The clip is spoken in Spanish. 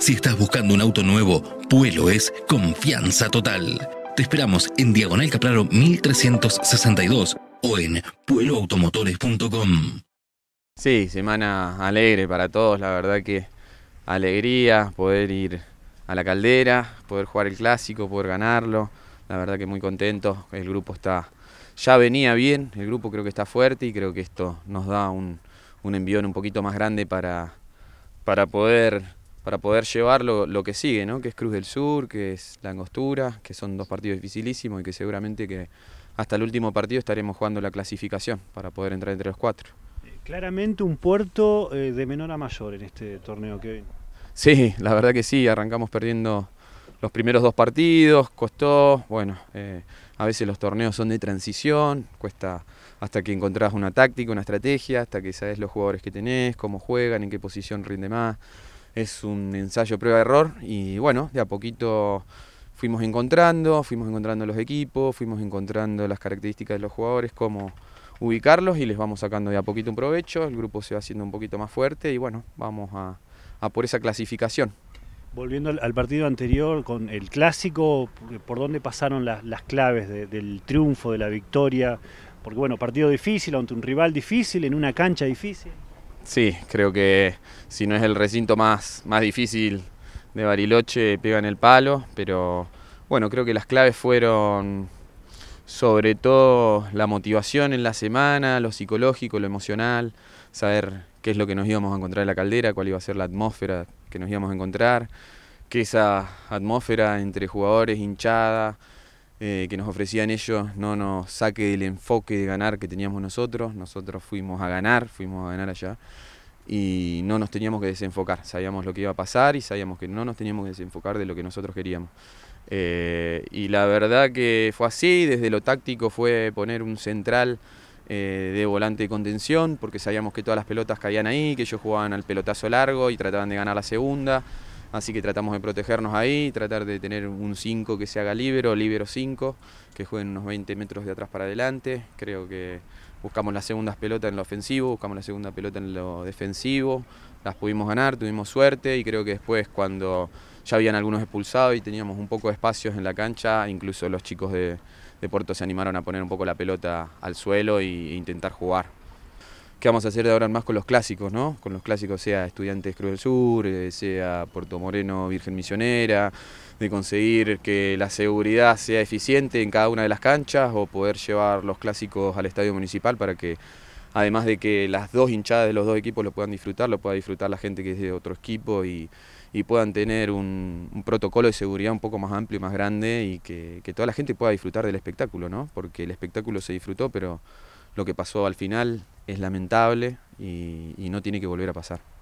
si estás buscando un auto nuevo, Puelo es confianza total. Te esperamos en Diagonal Caplaro 1362 o en pueloautomotores.com. Sí, semana alegre para todos, la verdad que alegría poder ir a la caldera, poder jugar el clásico, poder ganarlo. La verdad que muy contento, el grupo está ya venía bien, el grupo creo que está fuerte y creo que esto nos da un, envión un poquito más grande para, para poder para poder llevar lo, que sigue, ¿no? que es Cruz del Sur, que es La Angostura, que son dos partidos dificilísimos y que seguramente que hasta el último partido estaremos jugando la clasificación para poder entrar entre los cuatro. Eh, claramente un puerto eh, de menor a mayor en este torneo que Sí, la verdad que sí, arrancamos perdiendo los primeros dos partidos, costó, bueno, eh, a veces los torneos son de transición, cuesta hasta que encontrás una táctica, una estrategia, hasta que sabes los jugadores que tenés, cómo juegan, en qué posición rinde más es un ensayo prueba-error de y bueno, de a poquito fuimos encontrando, fuimos encontrando los equipos, fuimos encontrando las características de los jugadores, cómo ubicarlos y les vamos sacando de a poquito un provecho, el grupo se va haciendo un poquito más fuerte y bueno, vamos a, por esa clasificación. Volviendo al, partido anterior con el clásico, ¿por dónde pasaron las, claves del triunfo, de la victoria? Porque bueno, partido difícil ante un rival difícil, en una cancha difícil. Sí, creo que si no es el recinto más, difícil de Bariloche, pega en el palo, pero bueno, creo que las claves fueron sobre todo la motivación en la semana, lo psicológico, lo emocional, saber qué es lo que nos íbamos a encontrar en la caldera, cuál iba a ser la atmósfera que nos íbamos a encontrar, que esa atmósfera entre jugadores, hinchada, eh, que nos ofrecían ellos no nos saque del enfoque de ganar que teníamos nosotros. Nosotros fuimos a ganar, fuimos a ganar allá y no nos teníamos que desenfocar. Sabíamos lo que iba a pasar y sabíamos que no nos teníamos que desenfocar de lo que nosotros queríamos. Eh, y la verdad que fue así, desde lo táctico fue poner un central eh, de volante de contención, porque sabíamos que todas las pelotas caían ahí, que ellos jugaban al pelotazo largo y trataban de ganar la segunda. Así que tratamos de protegernos ahí, tratar de tener un 5 que se haga libero, libero 5, que jueguen unos 20 metros de atrás para adelante. Creo que buscamos las segundas pelotas en lo ofensivo, buscamos la segunda pelota en lo defensivo, las pudimos ganar, tuvimos suerte y creo que después cuando ya habían algunos expulsados y teníamos un poco de espacios en la cancha, incluso los chicos de, de Puerto se animaron a poner un poco la pelota al suelo e intentar jugar qué vamos a hacer de ahora en más con los clásicos, ¿no? Con los clásicos, sea Estudiantes Cruz del Sur, eh, sea Puerto Moreno Virgen Misionera, de conseguir que la seguridad sea eficiente en cada una de las canchas o poder llevar los clásicos al estadio municipal para que, además de que las dos hinchadas de los dos equipos lo puedan disfrutar, lo pueda disfrutar la gente que es de otro equipo y, puedan tener un, protocolo de seguridad un poco más amplio y más grande y que, que toda la gente pueda disfrutar del espectáculo, ¿no? Porque el espectáculo se disfrutó, pero lo que pasó al final es lamentable y, no tiene que volver a pasar.